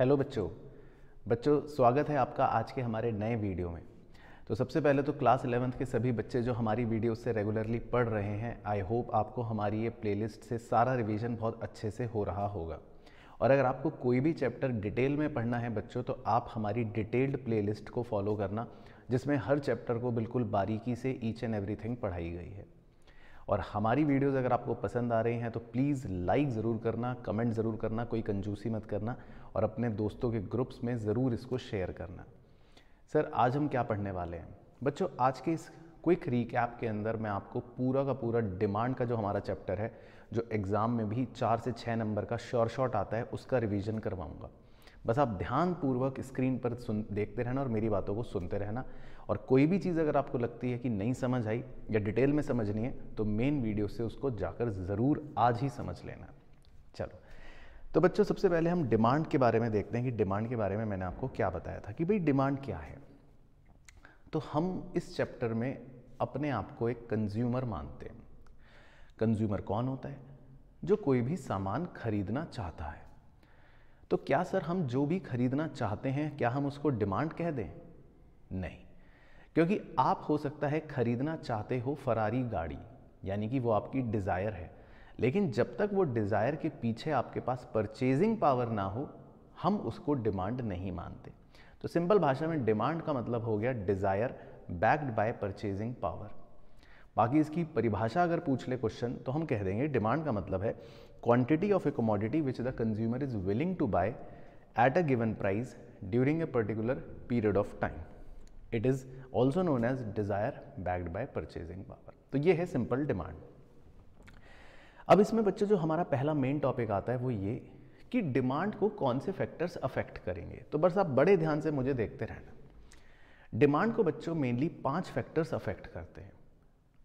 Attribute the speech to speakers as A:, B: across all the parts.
A: hello बच्चों बच्चों स्वागत है आपका आज के हमारे नए वीडियो में तो सबसे पहले तो क्लास इलेवंथ के सभी बच्चे जो हमारी वीडियो से रेगुलरली पढ़ रहे हैं आई होप आपको हमारी ये प्लेलिस्ट से सारा रिवीजन बहुत अच्छे से हो रहा होगा और अगर आपको कोई भी चैप्टर डिटेल में पढ़ना है बच्चों तो आप हमारी डिटेल्ड प्लेलिस्ट को फॉलो करना जिसमें हर चैप्टर को बिल्कुल बारीकी से ईच एंड एवरीथिंग पढ़ाई गई है और हमारी वीडियोस अगर आपको पसंद आ रही हैं तो प्लीज़ लाइक ज़रूर करना कमेंट ज़रूर करना कोई कंजूसी मत करना और अपने दोस्तों के ग्रुप्स में ज़रूर इसको शेयर करना सर आज हम क्या पढ़ने वाले हैं बच्चों आज के इस क्विक ऐप के अंदर मैं आपको पूरा का पूरा डिमांड का जो हमारा चैप्टर है जो एग्ज़ाम में भी चार से छः नंबर का श्योर शॉट आता है उसका रिविज़न करवाऊँगा बस आप ध्यानपूर्वक स्क्रीन पर सुन देखते रहना और मेरी बातों को सुनते रहना और कोई भी चीज़ अगर आपको लगती है कि नहीं समझ आई या डिटेल में समझनी है तो मेन वीडियो से उसको जाकर ज़रूर आज ही समझ लेना चलो तो बच्चों सबसे पहले हम डिमांड के बारे में देखते हैं कि डिमांड के बारे में मैंने आपको क्या बताया था कि भाई डिमांड क्या है तो हम इस चैप्टर में अपने आप को एक कंज्यूमर मानते हैं कंज्यूमर कौन होता है जो कोई भी सामान खरीदना चाहता है तो क्या सर हम जो भी खरीदना चाहते हैं क्या हम उसको डिमांड कह दें नहीं क्योंकि आप हो सकता है ख़रीदना चाहते हो फरारी गाड़ी यानी कि वो आपकी डिज़ायर है लेकिन जब तक वो डिज़ायर के पीछे आपके पास परचेजिंग पावर ना हो हम उसको डिमांड नहीं मानते तो सिंपल भाषा में डिमांड का मतलब हो गया desire backed by purchasing power बाकी इसकी परिभाषा अगर पूछ ले क्वेश्चन तो हम कह देंगे डिमांड का मतलब है quantity of a commodity which the consumer is willing to buy at a given price during a particular period of time it is also known as desire backed by purchasing power तो ये है simple demand अब इसमें बच्चों जो हमारा पहला main topic आता है वो ये कि डिमांड को कौन से फैक्टर्स अफेक्ट करेंगे तो बस आप बड़े ध्यान से मुझे देखते रहना डिमांड को बच्चों मेनली पांच फैक्टर्स अफेक्ट करते हैं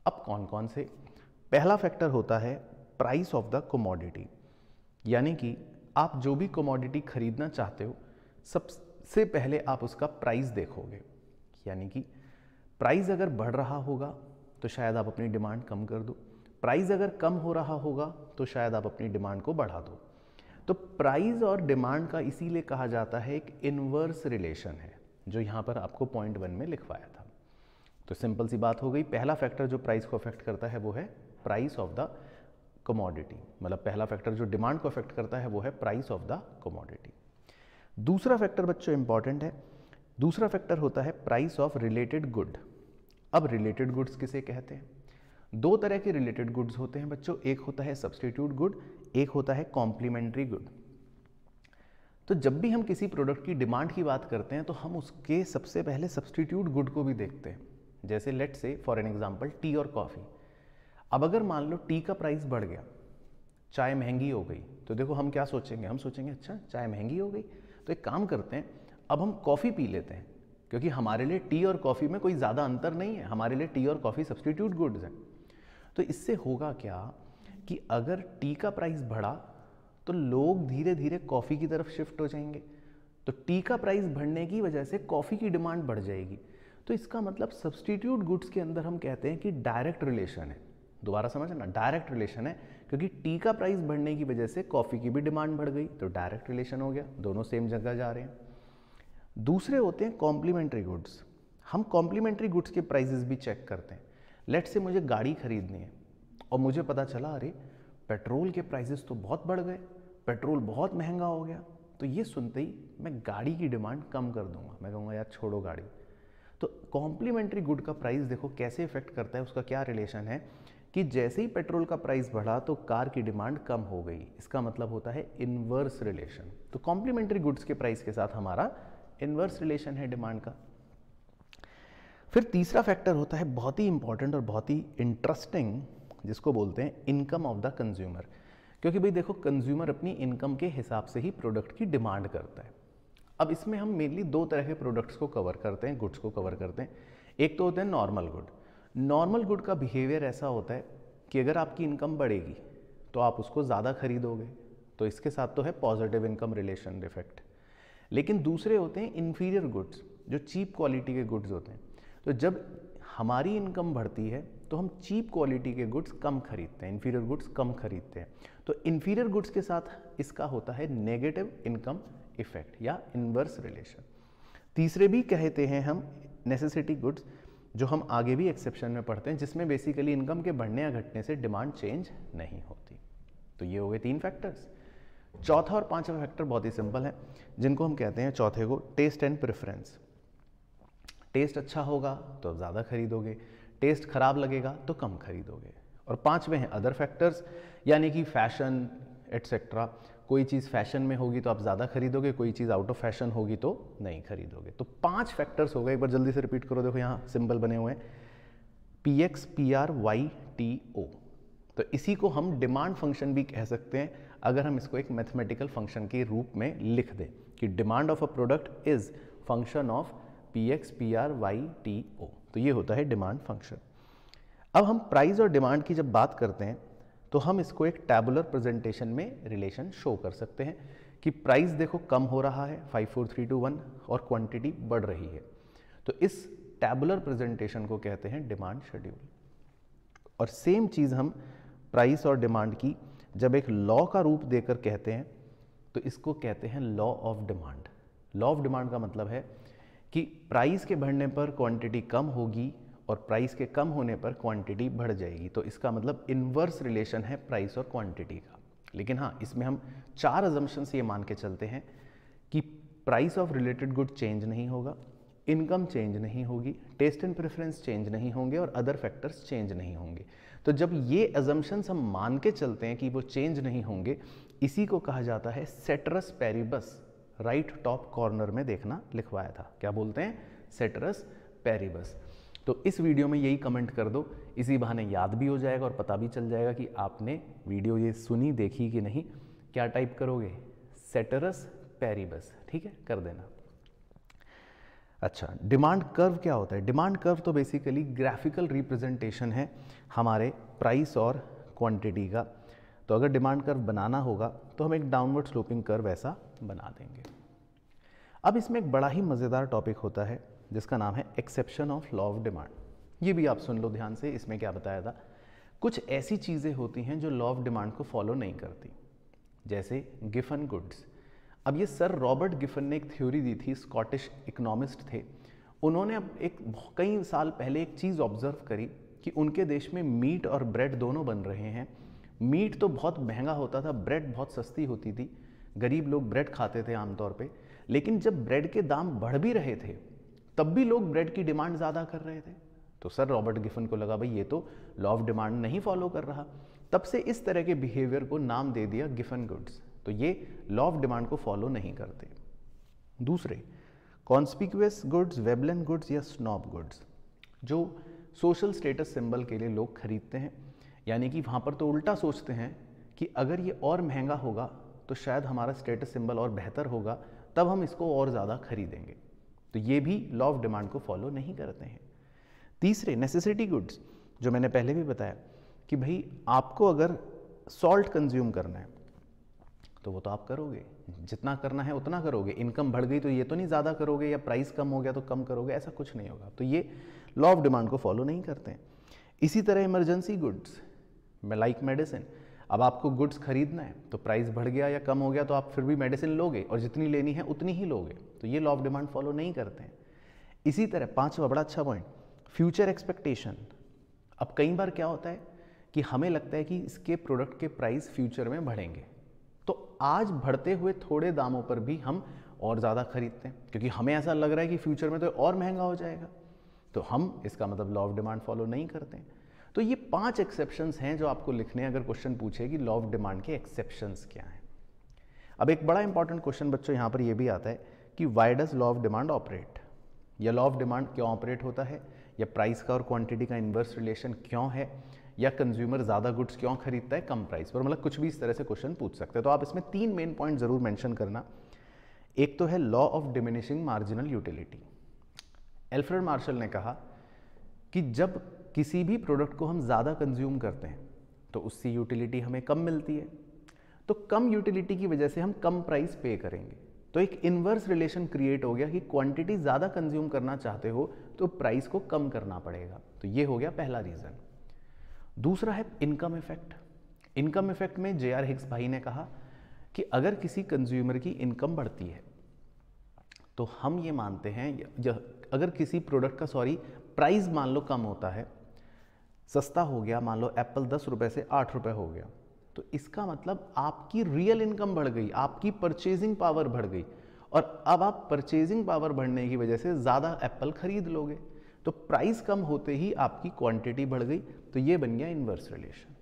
A: अब कौन कौन से पहला फैक्टर होता है प्राइस ऑफ द कमोडिटी यानी कि आप जो भी कमोडिटी खरीदना चाहते हो सबसे पहले आप उसका प्राइस देखोगे यानी कि प्राइस अगर बढ़ रहा होगा तो शायद आप अपनी डिमांड कम कर दो प्राइस अगर कम हो रहा होगा तो शायद आप अपनी डिमांड को बढ़ा दो तो प्राइस और डिमांड का इसीलिए कहा जाता है एक इन्वर्स रिलेशन है जो यहाँ पर आपको पॉइंट वन में लिखवाया था तो सिंपल सी बात हो गई पहला फैक्टर जो प्राइस को अफेक्ट करता है वो है प्राइस ऑफ द कमोडिटी मतलब पहला फैक्टर जो डिमांड को अफेक्ट करता है वो है प्राइस ऑफ द कमोडिटी दूसरा फैक्टर बच्चों इंपॉर्टेंट है दूसरा फैक्टर होता है प्राइस ऑफ रिलेटेड गुड अब रिलेटेड गुड्स किसे कहते हैं दो तरह के रिलेटेड गुड्स होते हैं बच्चों एक होता है सब्सटीट्यूट गुड एक होता है कॉम्प्लीमेंट्री गुड तो जब भी हम किसी प्रोडक्ट की डिमांड की बात करते हैं तो हम उसके सबसे पहले सब्सटीट्यूट गुड को भी देखते हैं जैसे let say for an example tea और कॉफ़ी अब अगर मान लो टी का प्राइस बढ़ गया चाय महंगी हो गई तो देखो हम क्या सोचेंगे हम सोचेंगे अच्छा चाय महंगी हो गई तो एक काम करते हैं अब हम कॉफ़ी पी लेते हैं क्योंकि हमारे लिए टी और कॉफ़ी में कोई ज़्यादा अंतर नहीं है हमारे लिए टी और कॉफ़ी सब्सटीट्यूट गुड्स हैं तो इससे होगा क्या कि अगर टी का प्राइस बढ़ा तो लोग धीरे धीरे कॉफ़ी की तरफ शिफ्ट हो जाएंगे तो टी का प्राइस बढ़ने की वजह से कॉफ़ी की डिमांड बढ़ जाएगी तो इसका मतलब सब्सटीट्यूट गुड्स के अंदर हम कहते हैं कि डायरेक्ट रिलेशन है दोबारा समझना डायरेक्ट रिलेशन है क्योंकि टी का प्राइस बढ़ने की वजह से कॉफ़ी की भी डिमांड बढ़ गई तो डायरेक्ट रिलेशन हो गया दोनों सेम जगह जा रहे हैं दूसरे होते हैं कॉम्प्लीमेंट्री गुड्स हम कॉम्प्लीमेंट्री गुड्स के प्राइजेस भी चेक करते हैं लेट से मुझे गाड़ी खरीदनी है और मुझे पता चला अरे पेट्रोल के प्राइजेस तो बहुत बढ़ गए पेट्रोल बहुत महंगा हो गया तो ये सुनते ही मैं गाड़ी की डिमांड कम कर दूंगा मैं कहूँगा यार छोड़ो गाड़ी तो कॉम्प्लीमेंट्री गुड का प्राइस देखो कैसे इफेक्ट करता है उसका क्या रिलेशन है कि जैसे ही पेट्रोल का प्राइस बढ़ा तो कार की डिमांड कम हो गई इसका मतलब होता है इन्वर्स रिलेशन तो कॉम्प्लीमेंट्री गुड्स के प्राइस के साथ हमारा इन्वर्स रिलेशन है डिमांड का फिर तीसरा फैक्टर होता है बहुत ही इंपॉर्टेंट और बहुत ही इंटरेस्टिंग जिसको बोलते हैं इनकम ऑफ द कंज्यूमर क्योंकि भाई देखो कंज्यूमर अपनी इनकम के हिसाब से ही प्रोडक्ट की डिमांड करता है अब इसमें हम मेनली दो तरह के प्रोडक्ट्स को कवर करते हैं गुड्स को कवर करते हैं एक तो होते हैं नॉर्मल गुड नॉर्मल गुड का बिहेवियर ऐसा होता है कि अगर आपकी इनकम बढ़ेगी तो आप उसको ज़्यादा खरीदोगे तो इसके साथ तो है पॉजिटिव इनकम रिलेशन इफेक्ट लेकिन दूसरे होते हैं इन्फीरियर गुड्स जो चीप क्वालिटी के गुड्स होते हैं तो जब हमारी इनकम बढ़ती है तो हम चीप क्वालिटी के गुड्स कम खरीदते हैं इन्फीरियर गुड्स कम खरीदते हैं तो इन्फीरियर गुड्स के साथ इसका होता है नेगेटिव इनकम इफेक्ट या इन्वर्स रिलेशन तीसरे भी कहते हैं हम नेसेसिटी गुड्स जो हम आगे भी एक्सेप्शन में पढ़ते हैं जिसमें बेसिकली इनकम के बढ़ने या घटने से डिमांड चेंज नहीं होती तो ये हो गए तीन फैक्टर्स चौथा और पांचवा फैक्टर बहुत ही सिंपल है जिनको हम कहते हैं चौथे को टेस्ट एंड प्रेफरेंस टेस्ट अच्छा होगा तो आप ज़्यादा खरीदोगे टेस्ट खराब लगेगा तो कम खरीदोगे और पांचवें हैं अदर फैक्टर्स यानी कि फैशन एट्सेट्रा कोई चीज़ फैशन में होगी तो आप ज़्यादा खरीदोगे कोई चीज़ आउट ऑफ फैशन होगी तो नहीं खरीदोगे तो पांच फैक्टर्स हो गए एक बार जल्दी से रिपीट करो देखो यहाँ सिंबल बने हुए हैं P X P R Y T O तो इसी को हम डिमांड फंक्शन भी कह सकते हैं अगर हम इसको एक मैथमेटिकल फंक्शन के रूप में लिख दें कि demand of a product is function of P X P R Y T O तो ये होता है डिमांड फंक्शन अब हम प्राइस और डिमांड की जब बात करते हैं तो हम इसको एक टैबुलर प्रेजेंटेशन में रिलेशन शो कर सकते हैं कि प्राइस देखो कम हो रहा है five four three two one और क्वांटिटी बढ़ रही है तो इस टैबुलर प्रेजेंटेशन को कहते हैं डिमांड शेड्यूल और सेम चीज़ हम प्राइस और डिमांड की जब एक लॉ का रूप देकर कहते हैं तो इसको कहते हैं law of demand law of demand का मतलब है कि प्राइस के बढ़ने पर क्वांटिटी कम होगी और प्राइस के कम होने पर क्वांटिटी बढ़ जाएगी तो इसका मतलब इन्वर्स रिलेशन है प्राइस और क्वांटिटी का लेकिन हाँ इसमें हम चार अजम्पन्स ये मान के चलते हैं कि price of related good change नहीं होगा इनकम चेंज नहीं होगी टेस्ट एंड प्रेफरेंस चेंज नहीं होंगे और अदर फैक्टर्स चेंज नहीं होंगे तो जब ये एजम्पन्स हम मान के चलते हैं कि वो चेंज नहीं होंगे इसी को कहा जाता है ceteris paribus right top corner में देखना लिखवाया था क्या बोलते हैं सेटरस पेरिबस तो इस वीडियो में यही कमेंट कर दो इसी बहाने याद भी हो जाएगा और पता भी चल जाएगा कि आपने वीडियो ये सुनी देखी कि नहीं क्या टाइप करोगे सेटरस पेरिबस ठीक है कर देना अच्छा डिमांड कर्व क्या होता है डिमांड कर्व तो बेसिकली ग्राफिकल रिप्रेजेंटेशन है हमारे प्राइस और क्वांटिटी का तो अगर डिमांड कर्व बनाना होगा तो हम एक डाउनवर्ड स्लोपिंग कर्व ऐसा बना देंगे अब इसमें एक बड़ा ही मज़ेदार टॉपिक होता है जिसका नाम है exception of law of demand ये भी आप सुन लो ध्यान से इसमें क्या बताया था कुछ ऐसी चीज़ें होती हैं जो लॉ ऑफ डिमांड को फॉलो नहीं करती जैसे गिफन गुड्स अब ये सर रॉबर्ट गिफन ने एक थ्योरी दी थी स्कॉटिश इकोनॉमिस्ट थे उन्होंने अब एक कई साल पहले एक चीज़ ऑब्जर्व करी कि उनके देश में मीट और ब्रेड दोनों बन रहे हैं मीट तो बहुत महंगा होता था ब्रेड बहुत सस्ती होती थी गरीब लोग ब्रेड खाते थे आमतौर पे लेकिन जब ब्रेड के दाम बढ़ भी रहे थे तब भी लोग ब्रेड की डिमांड ज़्यादा कर रहे थे तो सर रॉबर्ट गिफन को लगा भाई ये तो लॉ ऑफ डिमांड नहीं फॉलो कर रहा तब से इस तरह के बिहेवियर को नाम दे दिया गिफन गुड्स तो ये लॉ ऑफ डिमांड को फॉलो नहीं करते दूसरे कॉन्स्पिक्यूस गुड्स वेबलन गुड्स या स्नॉप गुड्स जो सोशल स्टेटस सिंबल के लिए लोग खरीदते हैं यानी कि वहाँ पर तो उल्टा सोचते हैं कि अगर ये और महंगा होगा तो शायद हमारा स्टेटस सिंबल और बेहतर होगा तब हम इसको और ज़्यादा खरीदेंगे तो ये भी लॉ ऑफ डिमांड को फॉलो नहीं करते हैं तीसरे नेसेसिटी गुड्स जो मैंने पहले भी बताया कि भाई आपको अगर सॉल्ट कंज्यूम करना है तो वो तो आप करोगे जितना करना है उतना करोगे इनकम बढ़ गई तो ये तो नहीं ज़्यादा करोगे या प्राइस कम हो गया तो कम करोगे ऐसा कुछ नहीं होगा तो ये लॉ ऑफ डिमांड को फॉलो नहीं करते हैं इसी तरह इमरजेंसी गुड्स में लाइक मेडिसिन अब आपको गुड्स खरीदना है तो प्राइस बढ़ गया या कम हो गया तो आप फिर भी मेडिसिन लोगे और जितनी लेनी है उतनी ही लोगे तो ये लॉ ऑफ डिमांड फॉलो नहीं करते हैं इसी तरह पांचवा बड़ा अच्छा पॉइंट फ्यूचर एक्सपेक्टेशन अब कई बार क्या होता है कि हमें लगता है कि इसके प्रोडक्ट के प्राइस फ्यूचर में बढ़ेंगे तो आज बढ़ते हुए थोड़े दामों पर भी हम और ज़्यादा खरीदते हैं क्योंकि हमें ऐसा लग रहा है कि फ्यूचर में तो और महंगा हो जाएगा तो हम इसका मतलब लॉ ऑफ डिमांड फॉलो नहीं करते तो ये पांच एक्सेप्शंस हैं जो आपको लिखने अगर क्वेश्चन पूछे कि लॉ ऑफ डिमांड के एक्सेप्शंस क्या हैं अब एक बड़ा इंपॉर्टेंट क्वेश्चन बच्चों यहाँ पर यह भी आता है कि why does law of demand operate या लॉ ऑफ डिमांड क्यों ऑपरेट होता है या प्राइस का और क्वांटिटी का इन्वर्स रिलेशन क्यों है या कंज्यूमर ज़्यादा गुड्स क्यों खरीदता है कम प्राइस पर मतलब कुछ भी इस तरह से क्वेश्चन पूछ सकते हैं तो आप इसमें तीन मेन पॉइंट ज़रूर मैंशन करना एक तो है law of diminishing marginal utility Alfred Marshall ने कहा कि जब किसी भी प्रोडक्ट को हम ज़्यादा कंज्यूम करते हैं तो उसकी यूटिलिटी हमें कम मिलती है तो कम यूटिलिटी की वजह से हम कम प्राइस पे करेंगे तो एक इन्वर्स रिलेशन क्रिएट हो गया कि क्वांटिटी ज़्यादा कंज्यूम करना चाहते हो तो प्राइस को कम करना पड़ेगा तो ये हो गया पहला रीज़न दूसरा है इनकम इफेक्ट इनकम इफेक्ट में जे आर हिक्स भाई ने कहा कि अगर किसी कंज्यूमर की इनकम बढ़ती है तो हम ये मानते हैं अगर किसी प्रोडक्ट का सॉरी प्राइस मान लो कम होता है सस्ता हो गया मान लो एप्पल दस रुपये से आठ रुपये हो गया तो इसका मतलब आपकी रियल इनकम बढ़ गई आपकी परचेजिंग पावर बढ़ गई और अब आप परचेजिंग पावर बढ़ने की वजह से ज़्यादा एप्पल खरीद लोगे तो प्राइस कम होते ही आपकी क्वांटिटी बढ़ गई तो ये बन गया इन्वर्स रिलेशन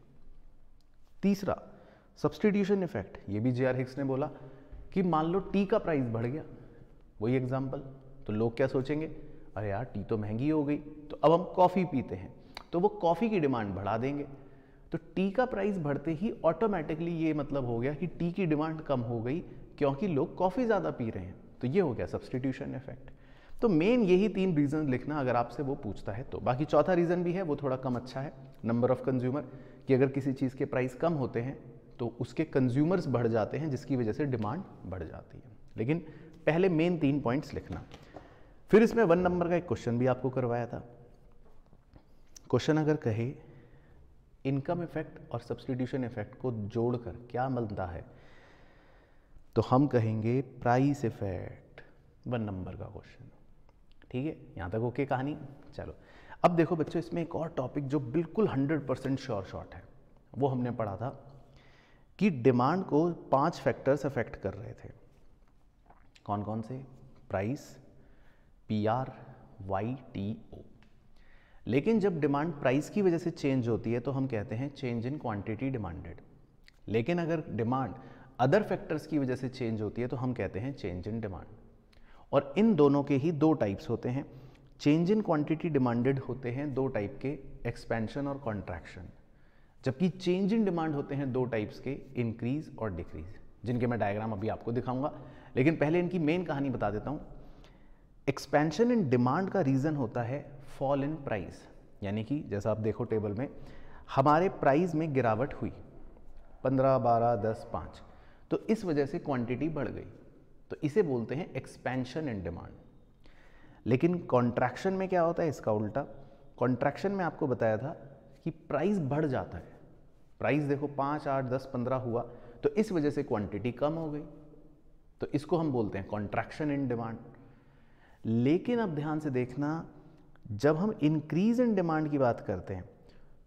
A: तीसरा सब्सटीट्यूशन इफेक्ट ये भी जे आर हिक्स ने बोला कि मान लो टी का प्राइस बढ़ गया वही एग्जाम्पल तो लोग क्या सोचेंगे अरे यार टी तो महंगी हो गई तो अब हम कॉफ़ी पीते हैं तो वो कॉफ़ी की डिमांड बढ़ा देंगे तो टी का प्राइस बढ़ते ही ऑटोमेटिकली ये मतलब हो गया कि टी की डिमांड कम हो गई क्योंकि लोग कॉफ़ी ज़्यादा पी रहे हैं तो ये हो गया सब्सटीट्यूशन इफेक्ट तो मेन यही तीन रीज़न लिखना अगर आपसे वो पूछता है तो बाकी चौथा रीज़न भी है वो थोड़ा कम अच्छा है नंबर ऑफ़ कंज्यूमर कि अगर किसी चीज़ के प्राइस कम होते हैं तो उसके कंज्यूमर्स बढ़ जाते हैं जिसकी वजह से डिमांड बढ़ जाती है लेकिन पहले मेन तीन पॉइंट्स लिखना फिर इसमें वन नंबर का एक क्वेश्चन भी आपको करवाया था क्वेश्चन अगर कहे इनकम इफेक्ट और सब्सटीट्यूशन इफेक्ट को जोड़कर क्या मिलता है तो हम कहेंगे प्राइस इफेक्ट वन नंबर का क्वेश्चन ठीक है यहाँ तक ओके कहानी चलो अब देखो बच्चों इसमें एक और टॉपिक जो बिल्कुल 100 परसेंट श्योर शॉट है वो हमने पढ़ा था कि डिमांड को पांच फैक्टर्स अफेक्ट कर रहे थे कौन कौन से price P R Y T O लेकिन जब डिमांड प्राइस की वजह से चेंज होती है तो हम कहते हैं चेंज इन क्वांटिटी डिमांडेड लेकिन अगर डिमांड अदर फैक्टर्स की वजह से चेंज होती है तो हम कहते हैं चेंज इन डिमांड और इन दोनों के ही दो टाइप्स होते हैं चेंज इन क्वांटिटी डिमांडेड होते हैं दो टाइप के एक्सपेंशन और कॉन्ट्रैक्शन जबकि चेंज इन डिमांड होते हैं दो टाइप्स के इंक्रीज और डिक्रीज जिनके मैं डायग्राम अभी आपको दिखाऊंगा लेकिन पहले इनकी मेन कहानी बता देता हूँ एक्सपेंशन इन डिमांड का रीज़न होता है फॉल इन प्राइस यानी कि जैसा आप देखो टेबल में हमारे प्राइस में गिरावट हुई पंद्रह बारह दस पाँच तो इस वजह से क्वांटिटी बढ़ गई तो इसे बोलते हैं एक्सपेंशन इन डिमांड लेकिन कॉन्ट्रैक्शन में क्या होता है इसका उल्टा कॉन्ट्रैक्शन में आपको बताया था कि प्राइस बढ़ जाता है प्राइस देखो पाँच आठ दस पंद्रह हुआ तो इस वजह से क्वांटिटी कम हो गई तो इसको हम बोलते हैं कॉन्ट्रैक्शन इन डिमांड लेकिन अब ध्यान से देखना जब हम इंक्रीज इन डिमांड की बात करते हैं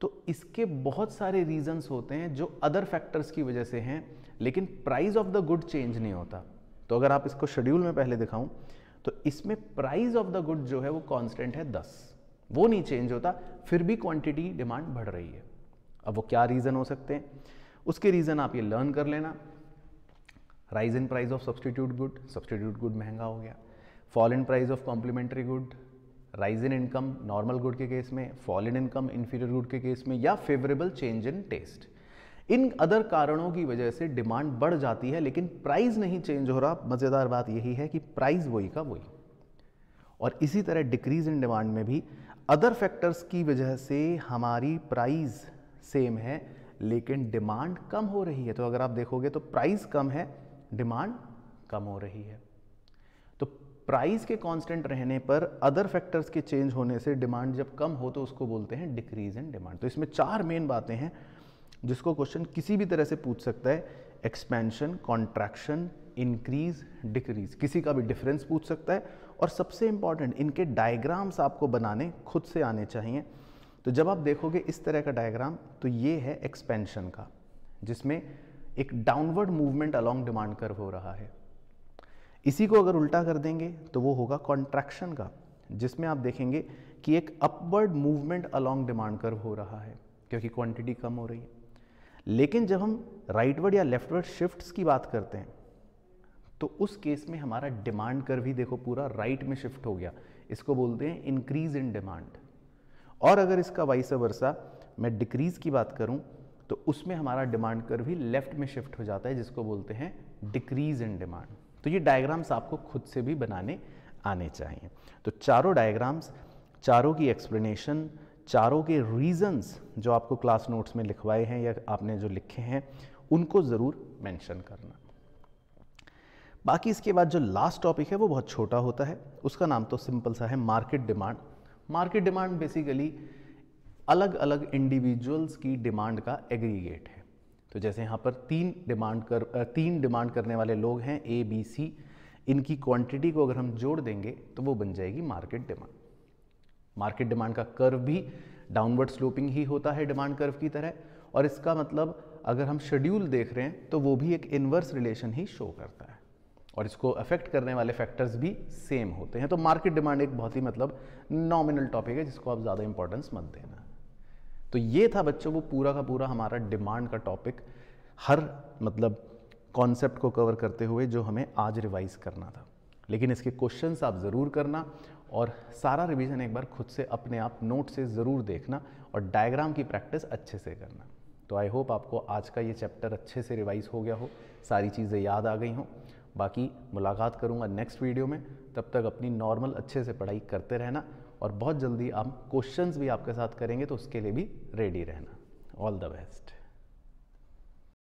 A: तो इसके बहुत सारे रीजंस होते हैं जो अदर फैक्टर्स की वजह से हैं लेकिन price of the good change नहीं होता तो अगर आप इसको शेड्यूल में पहले दिखाऊं तो इसमें प्राइस ऑफ द गुड जो है वो कांस्टेंट है दस वो नहीं चेंज होता फिर भी क्वांटिटी डिमांड बढ़ रही है अब वो क्या रीज़न हो सकते हैं उसके रीज़न आप ये लर्न कर लेना rise in price of substitute good substitute good महंगा हो गया fall in price of complementary good rise in income normal good के केस में fall in income inferior good के केस में या favourable change in taste in other कारणों की वजह से डिमांड बढ़ जाती है लेकिन प्राइस नहीं चेंज हो रहा मज़ेदार बात यही है कि प्राइस वही का वही और इसी तरह डिक्रीज इन डिमांड में भी अदर फैक्टर्स की वजह से हमारी प्राइस सेम है लेकिन डिमांड कम हो रही है तो अगर आप देखोगे तो प्राइस कम है डिमांड कम हो रही है तो प्राइस के कांस्टेंट रहने पर अदर फैक्टर्स के चेंज होने से डिमांड जब कम हो तो उसको बोलते हैं डिक्रीज इन डिमांड तो इसमें चार मेन बातें हैं जिसको क्वेश्चन किसी भी तरह से पूछ सकता है एक्सपेंशन कॉन्ट्रैक्शन इंक्रीज डिक्रीज किसी का भी डिफरेंस पूछ सकता है और सबसे इम्पॉर्टेंट इनके डायग्राम्स आपको बनाने खुद से आने चाहिए तो जब आप देखोगे इस तरह का डायग्राम तो ये है एक्सपेंशन का जिसमें एक downward movement along demand curve हो रहा है इसी को अगर उल्टा कर देंगे तो वो होगा कॉन्ट्रैक्शन का जिसमें आप देखेंगे कि एक upward movement along demand curve हो रहा है क्योंकि क्वांटिटी कम हो रही है लेकिन जब हम राइटवर्ड या लेफ्टवर्ड शिफ्ट्स की बात करते हैं तो उस केस में हमारा डिमांड कर भी देखो पूरा राइट में शिफ्ट हो गया इसको बोलते हैं इंक्रीज इन डिमांड और अगर इसका वाइस वर्षा मैं डिक्रीज की बात करूं तो उसमें हमारा डिमांड कर भी लेफ्ट में शिफ्ट हो जाता है जिसको बोलते हैं डिक्रीज इन डिमांड तो ये डायग्राम्स आपको खुद से भी बनाने आने चाहिए तो चारों डायग्राम्स चारों की एक्सप्लेनेशन चारों के रीज़न्स जो आपको क्लास नोट्स में लिखवाए हैं या आपने जो लिखे हैं उनको ज़रूर मेंशन करना बाकी इसके बाद जो लास्ट टॉपिक है वो बहुत छोटा होता है उसका नाम तो सिंपल सा है market demand market demand basically अलग अलग इंडिविजुअल्स की डिमांड का एग्रीगेट है तो जैसे यहाँ पर तीन डिमांड कर तीन डिमांड करने वाले लोग हैं ए बी सी इनकी क्वांटिटी को अगर हम जोड़ देंगे तो वो बन जाएगी मार्केट डिमांड मार्केट डिमांड का कर्व भी डाउनवर्ड स्लोपिंग ही होता है डिमांड कर्व की तरह और इसका मतलब अगर हम शेड्यूल देख रहे हैं तो वो भी एक इन्वर्स रिलेशन ही शो करता है और इसको अफेक्ट करने वाले फैक्टर्स भी सेम होते हैं तो मार्केट डिमांड एक बहुत ही मतलब नॉमिनल टॉपिक है जिसको आप ज़्यादा इंपॉर्टेंस मत देना तो ये था बच्चों वो पूरा का पूरा हमारा डिमांड का टॉपिक हर मतलब कॉन्सेप्ट को कवर करते हुए जो हमें आज रिवाइज करना था लेकिन इसके क्वेश्चंस आप ज़रूर करना और सारा रिवीजन एक बार खुद से अपने आप नोट से ज़रूर देखना और डायग्राम की प्रैक्टिस अच्छे से करना तो आई होप आपको आज का ये चैप्टर अच्छे से रिवाइज़ हो गया हो सारी चीज़ें याद आ गई हों बाकी मुलाकात करूँगा नेक्स्ट वीडियो में तब तक अपनी नॉर्मल अच्छे से पढ़ाई करते रहना और बहुत जल्दी आप क्वेश्चंस भी आपके साथ करेंगे तो उसके लिए भी रेडी रहना ऑल द बेस्ट